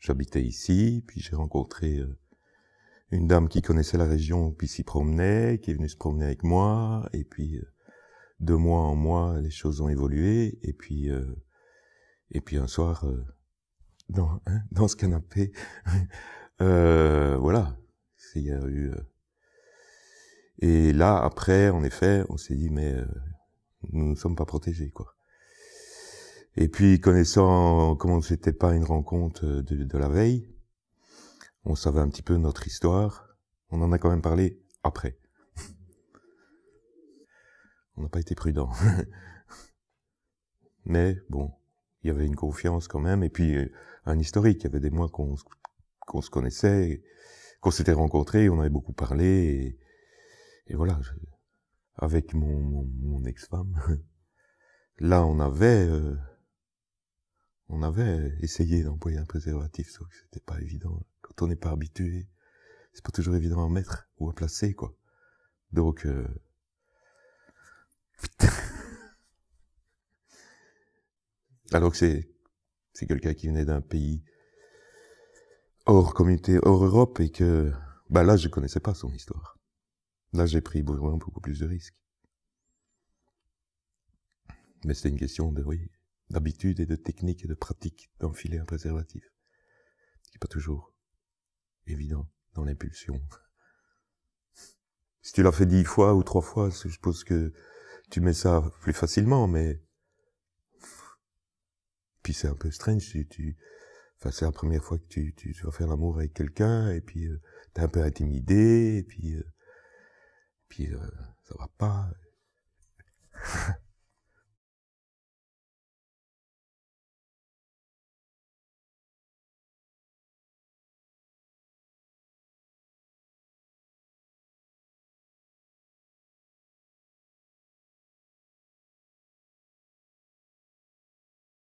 j'habitais ici, puis j'ai rencontré euh, une dame qui connaissait la région, puis s'y promenait, qui est venue se promener avec moi, et puis euh, de mois en mois, les choses ont évolué, et puis euh, et puis un soir, dans hein, dans ce canapé, euh, voilà, il y a eu. et là, après, en effet, on s'est dit mais nous ne sommes pas protégés quoi. Et puis, connaissant comment c'était pas une rencontre euh, de, la veille, on savait un petit peu notre histoire. On en a quand même parlé après. on n'a pas été prudent. Mais bon, il y avait une confiance quand même, et puis euh, un historique. Il y avait des mois qu'on se connaissait, qu'on s'était rencontrés, on avait beaucoup parlé, et, voilà. avec mon, ex-femme, là on avait euh, on avait essayé d'employer un préservatif, sauf que c'était pas évident. Quand on n'est pas habitué, c'est pas toujours évident à mettre ou à placer, quoi. Donc, euh, alors que c'est, c'est quelqu'un qui venait d'un pays hors communauté, hors Europe, et que, bah là, je connaissais pas son histoire. Là, j'ai pris beaucoup plus de risques. Mais c'est une question de, oui, d'habitude et de technique et de pratique d'enfiler un préservatif. Ce qui n'est pas toujours évident dans l'impulsion. Si tu l'as fait dix fois ou trois fois, je suppose que tu mets ça plus facilement, mais puis c'est un peu strange. si tu... Enfin, c'est la première fois que tu, vas faire l'amour avec quelqu'un et puis tu euh, t'es un peu intimidé et puis euh, puis euh, ça va pas.